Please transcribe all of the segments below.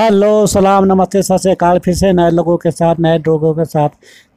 hello सलाम नमस्ते सत श्रीकाल फिर से नए लोगों के साथ नए लोगों के साथ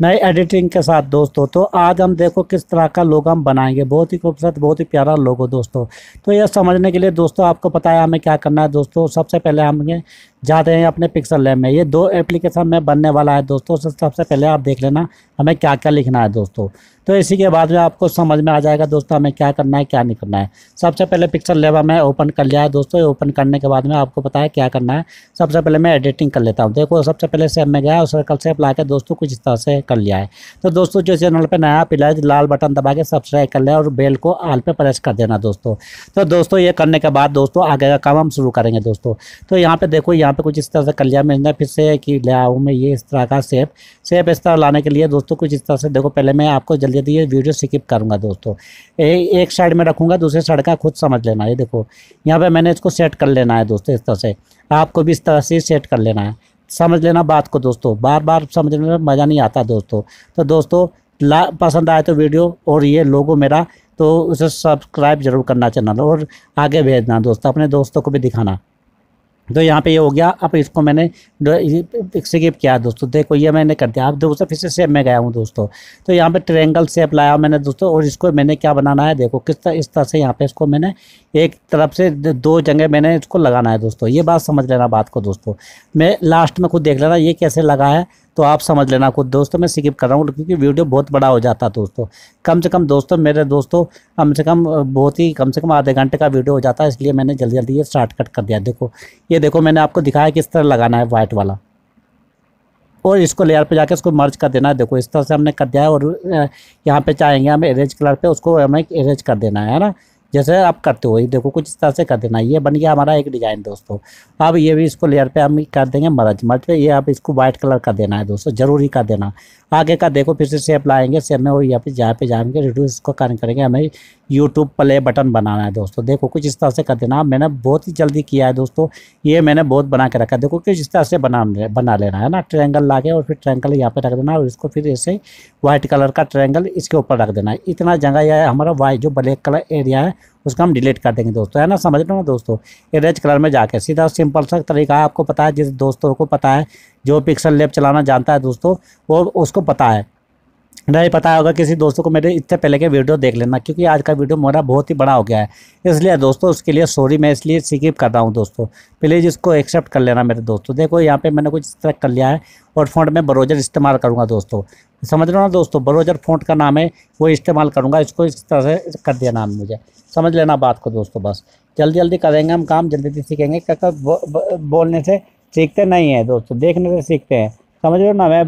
नए एडिटिंग के साथ दोस्तों तो आज हम देखो किस तरह का लोग हम बनाएंगे बहुत ही खूबसूरत बहुत ही प्यारा लोगो दोस्तों तो यह समझने के लिए दोस्तों आपको पता है हमें क्या करना है दोस्तों सबसे पहले हमें जाते हैं अपने पिक्सल लैब में ये दो एप्लीकेशन में बनने वाला है दोस्तों सबसे पहले आप देख लेना हमें क्या क्या लिखना है दोस्तों तो इसी के बाद में आपको समझ में आ जाएगा दोस्तों हमें क्या करना है क्या नहीं करना है सबसे पहले पिक्सल लेब हमें ओपन कर लिया है दोस्तों ओपन करने के बाद में आपको पता है क्या करना है सबसे पहले मैं एडिटिंग कर लेता हूँ देखो सबसे पहले सेब में गया और सर्कल सेप ला कर दोस्तों कुछ इस तरह से कर लिया है तो दोस्तों जो चैनल पर नया पिलाज लाल बटन दबा के सब्सक्राइब कर लिया और बेल को आल पर प्रेस कर देना दोस्तों तो दोस्तों ये करने के बाद दोस्तों आगे का काम हम शुरू करेंगे दोस्तों तो यहाँ पर देखो यहाँ यहाँ पे कुछ इस तरह से कलिया में फिर से कि ले आऊँ मैं ये इस तरह का सेप सेप इस तरह लाने के लिए दोस्तों कुछ इस तरह से देखो पहले मैं आपको जल्दी जल्दी ये वीडियो स्किप करूँगा दोस्तों ए, एक साइड में रखूँगा दूसरे साइड का खुद समझ लेना ये देखो यहाँ पर मैंने इसको सेट कर लेना है दोस्तों इस तरह से आपको भी इस तरह से सेट कर लेना है समझ लेना बात को दोस्तों बार बार समझने में मज़ा नहीं आता दोस्तों तो दोस्तों ला पसंद आए तो वीडियो और ये लोगो मेरा तो उसे सब्सक्राइब जरूर करना चैनल और आगे भेजना दोस्तों अपने दोस्तों को भी दिखाना तो यहाँ पे ये यह हो गया अब इसको मैंने स्किप किया दोस्तों देखो ये मैंने कर दिया अब दोस्तों फिर से सेप में गया हूँ दोस्तों तो यहाँ पे ट्रेंगल सेप लाया मैंने दोस्तों और इसको मैंने क्या बनाना है देखो किस तरह इस तरह से यहाँ पे इसको मैंने एक तरफ से दो जगह मैंने इसको लगाना है दोस्तों ये बात समझ लेना बात को दोस्तों मैं लास्ट में खुद देख लेना ये कैसे लगा है तो आप समझ लेना खुद दोस्तों मैं स्किप कर रहा हूँ क्योंकि वीडियो बहुत बड़ा हो जाता है दोस्तों कम से कम दोस्तों मेरे दोस्तों कम से कम बहुत ही कम से कम आधे घंटे का वीडियो हो जाता है इसलिए मैंने जल्दी जल्दी ये स्टार्ट कट कर दिया देखो ये देखो मैंने आपको दिखाया किस तरह लगाना है वाइट वाला और इसको लेयर पे जाके इसको मर्ज कर देना है देखो इस तरह से हमने कर दिया है और यहाँ पे चाहेंगे हमें एरेज कलर पे उसको हमें एरेज कर देना है ना जैसे आप करते हो देखो कुछ इस तरह से कर देना ये बन गया हमारा एक डिज़ाइन दोस्तों अब ये भी इसको लेयर पे हम कर देंगे मर्ज मर्ज पे ये आप इसको वाइट कलर कर देना है दोस्तों ज़रूरी कर देना आगे का देखो फिर से सेप लाएंगे सेप में वो यहाँ पे जहाँ पे जाएंगे रिड्यूस इसको करें करेंगे हमें यूट्यूब प्ले बटन बनाना है दोस्तों देखो कुछ इस तरह से कर देना मैंने बहुत ही जल्दी किया है दोस्तों ये मैंने बहुत बना के रखा देखो किस तरह से बना बना लेना है ना ट्रैंगल ला के और फिर ट्रैंगल यहाँ पर रख देना और इसको फिर ऐसे वाइट कलर का ट्रैंगल इसके ऊपर रख देना है इतना जगह यह हमारा वाइट जो ब्लैक कलर एरिया है उसका हम डिलीट कर देंगे दोस्तों है ना समझ लो ना दोस्तों इरेज कलर में जाकर सीधा सिंपल सा तरीका है आपको पता है जिस दोस्तों को पता है जो पिक्सल लेप चलाना जानता है दोस्तों वो उसको पता है नहीं पता होगा किसी दोस्तों को मेरे इससे पहले के वीडियो देख लेना क्योंकि आज का वीडियो मेरा बहुत ही बड़ा हो गया है इसलिए दोस्तों उसके लिए सॉरी मैं इसलिए स्किप कर रहा हूँ दोस्तों प्लीज़ इसको एक्सेप्ट कर लेना मेरे दोस्तों देखो यहाँ पे मैंने कुछ इस तरह कर लिया है और फोन में ब्रोजर इस्तेमाल करूँगा दोस्तों समझ लो ना दोस्तों ब्रोजर फोन का नाम है वो इस्तेमाल करूँगा इसको इस तरह से कर दिया नाम मुझे समझ लेना बात को दोस्तों बस जल्दी जल्दी करेंगे हम काम जल्दी जल्दी सीखेंगे क्या बोलने से सीखते नहीं हैं दोस्तों देखने से सीखते हैं समझ लो ना मैं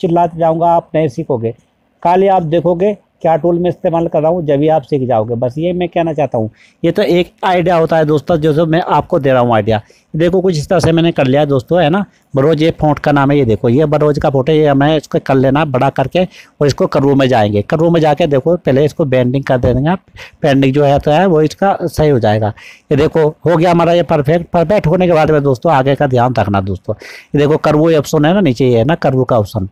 चिल्लाते जाऊँगा आप नहीं सीखोगे कल आप देखोगे क्या टूल में इस्तेमाल कर रहा हूँ जब भी आप सीख जाओगे बस ये मैं कहना चाहता हूँ ये तो एक आइडिया होता है दोस्तों जो जो मैं आपको दे रहा हूँ आइडिया देखो कुछ इस तरह से मैंने कर लिया दोस्तों है ना बरोज ये फोट का नाम है ये देखो ये बरोज का फोटो ये हमें इसको कर लेना बड़ा करके और इसको करवो में जाएंगे कर्व में जाके देखो पहले इसको बैंडिंग कर दे देंगे बैंडिंग जो है तो है वो इसका सही हो जाएगा ये देखो हो गया हमारा ये परफेक्ट परफेक्ट होने के बाद में दोस्तों आगे का ध्यान रखना दोस्तों ये देखो कर्व ऑप्शन है ना नीचे ये है ना करवू का ऑप्शन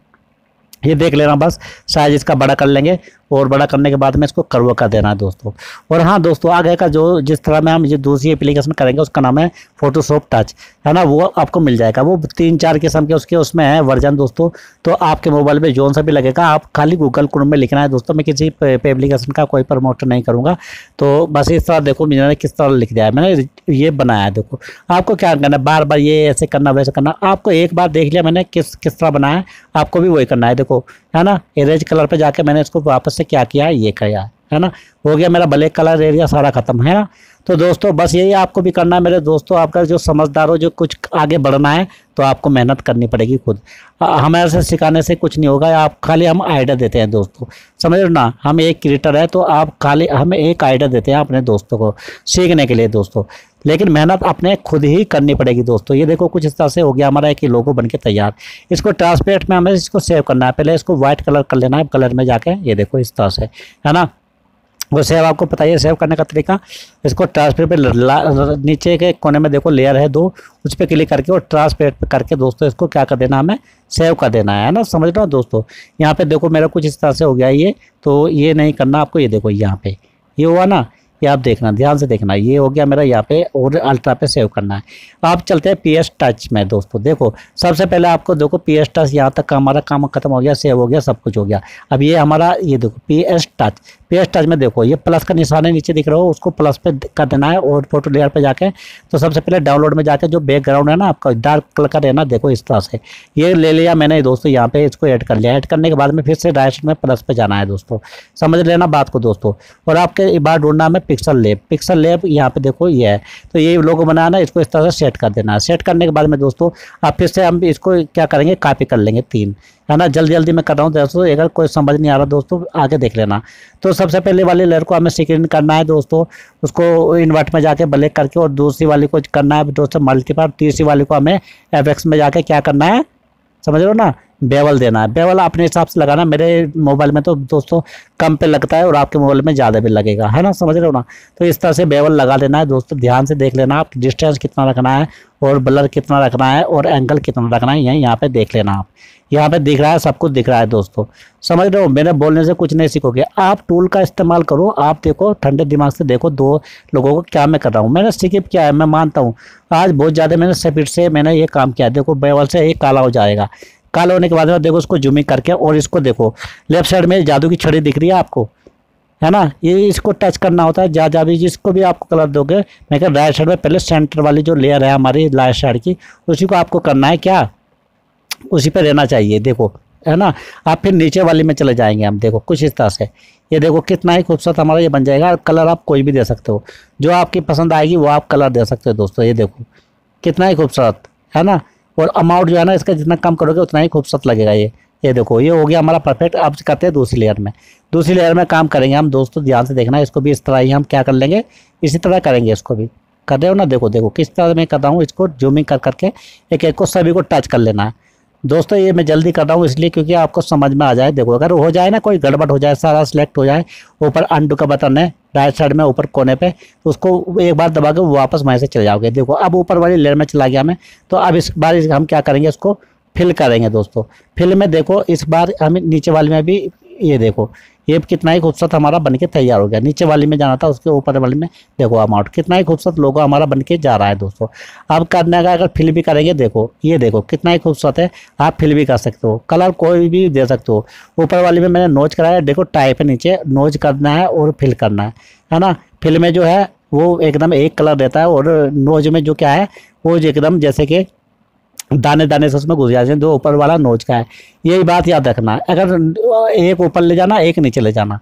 ये देख लेना बस साइज इसका बड़ा कर लेंगे और बड़ा करने के बाद में इसको करवा कर देना है दोस्तों और हाँ दोस्तों आगे का जो जिस तरह में हम ये दूसरी एप्लीकेशन करेंगे उसका नाम है फोटोशॉप टच है ना वो आपको मिल जाएगा वो तीन चार किस्म के उसके उसमें है वर्जन दोस्तों तो आपके मोबाइल में जोन सा भी लगेगा आप खाली गूगल क्रोम में लिखना है दोस्तों मैं किसी एप्लीकेशन का कोई प्रमोट नहीं करूँगा तो बस इस तरह देखो मैंने किस तरह लिख दिया है मैंने ये बनाया है देखो आपको क्या करना है बार बार ये ऐसे करना वैसे करना आपको एक बार देख लिया मैंने किस किस तरह बनाया आपको भी वही करना है देखो को है ना एरेज कलर पे जाके मैंने इसको वापस से क्या किया ये किया है ना हो गया मेरा ब्लैक कलर एरिया सारा ख़त्म है ना तो दोस्तों बस यही आपको भी करना है मेरे दोस्तों आपका जो समझदार हो जो कुछ आगे बढ़ना है तो आपको मेहनत करनी पड़ेगी खुद हमारे से सिखाने से कुछ नहीं होगा आप खाली हम आइडिया देते हैं दोस्तों समझ लो ना हम एक क्रिएटर है तो आप खाली हमें एक आइडिया देते हैं अपने दोस्तों को सीखने के लिए दोस्तों लेकिन मेहनत अपने खुद ही करनी पड़ेगी दोस्तों ये देखो कुछ इस तरह से हो गया हमारा एक लोगो बन के तैयार इसको ट्रांसपेरेंट में हमें इसको सेव करना है पहले इसको व्हाइट कलर कर लेना है कलर में जाके ये देखो इस तरह से है ना वो सेव आपको पता ही है सेव करने का तरीका इसको ट्रांसफर पे नीचे के कोने में देखो लेयर है दो उस पर क्लिक करके और ट्रांसपेरेंट पे करके दोस्तों इसको क्या कर देना हमें सेव कर देना है ना समझ रहे हो दोस्तों यहाँ पे देखो मेरा कुछ इस तरह से हो गया ये तो ये नहीं करना आपको ये देखो यहाँ पे ये हुआ ना ये आप देखना ध्यान से देखना ये हो गया मेरा यहाँ पे और अल्ट्रा पे सेव करना है आप चलते हैं पीएस टच में दोस्तों देखो सबसे पहले आपको देखो पीएस टच यहाँ तक का हमारा काम खत्म हो गया सेव हो गया सब कुछ हो गया अब ये हमारा ये देखो पीएस टच पेस्ट टच में देखो ये प्लस का निशान है नीचे दिख रहा हो उसको प्लस पे कर देना है और फोटो लेयर पे जाके तो सबसे पहले डाउनलोड में जाके जो बैकग्राउंड है ना आपका डार्क कलर का रहना देखो इस तरह से ये ले लिया मैंने दोस्तों यहाँ पे इसको ऐड कर लिया ऐड करने के बाद में फिर से राइट में प्लस पे जाना है दोस्तों समझ लेना बात को दोस्तों और आपके बार ढूंढना है पिक्सल लेप पिक्सल लेप यहाँ पे देखो ये है तो ये बनाया बनाना इसको इस तरह से सेट कर देना है सेट करने के बाद में दोस्तों आप फिर से हम इसको क्या करेंगे कापी कर लेंगे तीन है ना जल्दी जल्दी मैं कर रहा हूँ दोस्तों अगर कोई समझ नहीं आ रहा दोस्तों आगे देख लेना तो सबसे पहले वाले लेयर को हमें सिक्रीन करना है दोस्तों उसको इन्वर्ट में जाके ब्लैक करके और दूसरी वाली को करना है दोस्तों मल्टीपल तीसरी वाली को हमें एफ में जाके क्या करना है समझ रहे हो ना बेवल देना है बेवल अपने हिसाब से लगाना मेरे मोबाइल में तो दोस्तों कम पे लगता है और आपके मोबाइल में ज़्यादा भी लगेगा है ना समझ रहे हो ना तो इस तरह से बेवल लगा देना है दोस्तों ध्यान से देख लेना आप डिस्टेंस कितना रखना है और ब्लर कितना रखना है और एंगल कितना रखना है यही यहाँ पे देख लेना आप यहाँ पर दिख रहा है सब कुछ दिख रहा है दोस्तों समझ रहे हो मेरे बोलने से कुछ नहीं सीखोगे आप टूल का इस्तेमाल करो आप देखो ठंडे दिमाग से देखो दो लोगों को क्या मैं कर रहा हूँ मैंने सिकिप किया है मैं मानता हूँ आज बहुत ज़्यादा मैंने स्पीड से मैंने ये काम किया देखो बेवल से ये काला हो जाएगा काला होने के बाद में देखो उसको जूमिंग करके और इसको देखो लेफ्ट साइड में जादू की छड़ी दिख रही है आपको है ना ये इसको टच करना होता है जहाँ जहाँ भी जिसको भी आपको कलर दोगे मैं कह राइट साइड में पहले सेंटर वाली जो लेयर है हमारी लाइट साइड की उसी को आपको करना है क्या उसी पर रहना चाहिए देखो है ना आप फिर नीचे वाली में चले जाएंगे हम देखो कुछ इस तरह से ये देखो कितना ही खूबसूरत हमारा ये बन जाएगा कलर आप कोई भी दे सकते हो जो आपकी पसंद आएगी वो आप कलर दे सकते हो दोस्तों ये देखो कितना ही खूबसूरत है ना और अमाउंट जो है ना इसका जितना कम करोगे उतना ही खूबसूरत लगेगा ये ये देखो ये हो गया हमारा परफेक्ट अब करते हैं दूसरी लेयर में दूसरी लेयर में काम करेंगे हम दोस्तों ध्यान से देखना इसको भी इस तरह ही हम क्या कर लेंगे इसी तरह करेंगे इसको भी कर रहे हो ना देखो देखो किस तरह मैं रहा हूँ इसको जूमिंग कर करके एक एक को सभी को टच कर लेना है दोस्तों ये मैं जल्दी कर रहा हूँ इसलिए क्योंकि आपको समझ में आ जाए देखो अगर हो जाए ना कोई गड़बड़ हो जाए सारा सिलेक्ट हो जाए ऊपर अंडू का बटन है राइट साइड में ऊपर कोने पे तो उसको एक बार दबा के वापस वहीं से चले जाओगे देखो अब ऊपर वाली लेयर में चला गया मैं तो अब इस बार हम क्या करेंगे उसको फिल करेंगे दोस्तों फिल में देखो इस बार हम नीचे वाले में भी ये देखो ये कितना ही खूबसूरत हमारा बनके तैयार हो गया नीचे वाली में जाना था उसके ऊपर वाली में देखो अमाउंट कितना ही खूबसूरत लोगो हमारा बनके जा रहा है दोस्तों अब करने का अगर फिल भी करेंगे देखो ये देखो कितना ही खूबसूरत है आप फिल भी कर सकते हो कलर कोई भी दे सकते हो ऊपर वाली में मैंने नोच कराया देखो टाइप है नीचे नोच करना है और फिल करना है है ना फिल में जो है वो एकदम एक कलर देता है और नोज में जो क्या है वो एकदम जैसे कि दाने दाने से उसमें घुस जाते हैं जो ऊपर वाला नोच का है यही बात याद रखना अगर एक ऊपर ले जाना एक नीचे ले जाना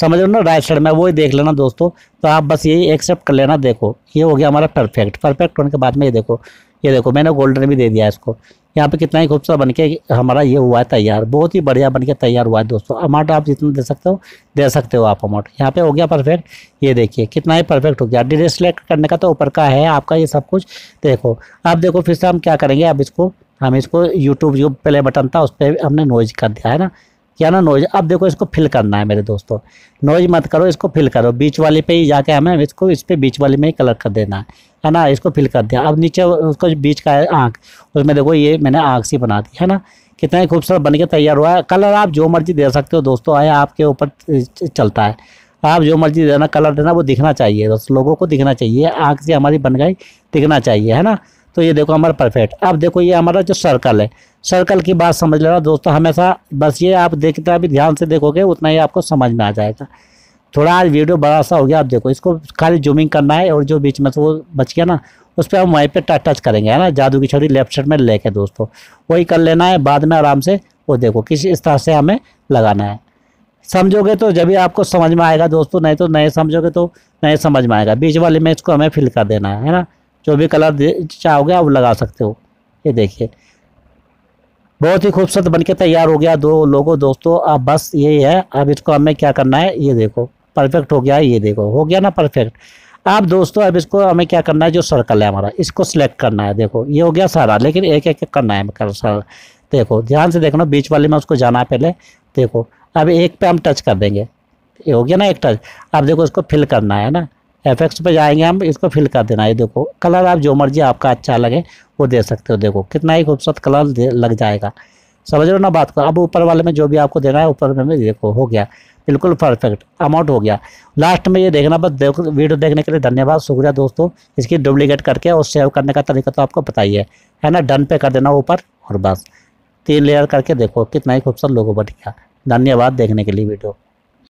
समझ लो ना राइट साइड में वो ही देख लेना दोस्तों तो आप बस यही एक्सेप्ट कर लेना देखो ये हो गया हमारा परफेक्ट परफेक्ट होने के बाद में ये देखो ये देखो मैंने गोल्डन भी दे दिया इसको यहाँ पे कितना ही खूबसूरत बन के हमारा ये हुआ है तैयार बहुत ही बढ़िया बन के तैयार हुआ है दोस्तों अमाउंट आप जितना दे सकते हो दे सकते हो आप अमाउंट यहाँ पे हो गया परफेक्ट ये देखिए कितना ही परफेक्ट हो गया डिटेल सेलेक्ट करने का तो ऊपर का है आपका ये सब कुछ देखो अब देखो फिर से हम क्या करेंगे अब इसको हम इसको यूट्यूब जो प्ले बटन था उस पर हमने नोइज कर दिया है ना क्या ना नोइज अब देखो इसको फिल करना है मेरे दोस्तों नोइज मत करो इसको फिल करो बीच वाले पे ही जाके हमें इसको इस पर बीच वाले में ही कलर कर देना है है ना इसको फिल कर दिया अब नीचे उसको बीच का है आँख उसमें देखो ये मैंने आँख सी बना दी है ना कितना ही खूबसूरत बन के तैयार हुआ है कलर आप जो मर्जी दे सकते हो दोस्तों आए आपके ऊपर चलता है आप जो मर्जी देना कलर देना वो दिखना चाहिए दोस्तों लोगों को दिखना चाहिए आँख से हमारी बन गई दिखना चाहिए है ना तो ये देखो हमारा परफेक्ट अब देखो ये हमारा जो सर्कल है सर्कल की बात समझ लेना दोस्तों हमेशा बस ये आप देखते भी ध्यान से देखोगे उतना ही आपको समझ में आ जाएगा थोड़ा आज वीडियो बड़ा सा हो गया आप देखो इसको खाली जूमिंग करना है और जो बीच में से वो बच गया ना उस पर हम वहीं पे टच करेंगे है ना जादू की छड़ी लेफ्ट साइड में लेके दोस्तों वही कर लेना है बाद में आराम से वो देखो किस इस तरह से हमें लगाना है समझोगे तो जब भी आपको समझ में आएगा दोस्तों नहीं तो नए समझोगे तो नए समझ में आएगा बीच वाले में इसको हमें फिल कर देना है ना जो भी कलर चाहोगे आप लगा सकते हो ये देखिए बहुत ही खूबसूरत बनके तैयार हो गया दो लोगों दोस्तों अब बस ये है अब इसको हमें क्या करना है ये देखो परफेक्ट हो गया है ये देखो हो गया ना परफेक्ट अब दोस्तों अब इसको हमें क्या करना है जो सर्कल है हमारा इसको सिलेक्ट करना है देखो ये हो गया सारा लेकिन एक एक करना है कर सारा देखो ध्यान से देखना बीच वाले में उसको जाना है पहले देखो अब एक पे हम टच कर देंगे ये हो गया ना एक टच अब देखो इसको फिल करना है ना एफेक्ट्स पे जाएंगे हम इसको फिल कर देना ये देखो कलर आप जो मर्जी आपका अच्छा लगे वो दे सकते हो देखो कितना ही खूबसूरत कलर लग जाएगा समझ रहे हो ना बात को अब ऊपर वाले में जो भी आपको देना है ऊपर में देखो हो गया बिल्कुल परफेक्ट अमाउंट हो गया लास्ट में ये देखना बस देखो वीडियो देखने के लिए धन्यवाद शुक्रिया दोस्तों इसकी डुप्लीकेट करके और सेव करने का तरीका तो आपको पता ही है है ना डन पे कर देना ऊपर और बस तीन लेयर करके देखो कितना ही खूबसूरत लोगों बट गया धन्यवाद देखने के लिए वीडियो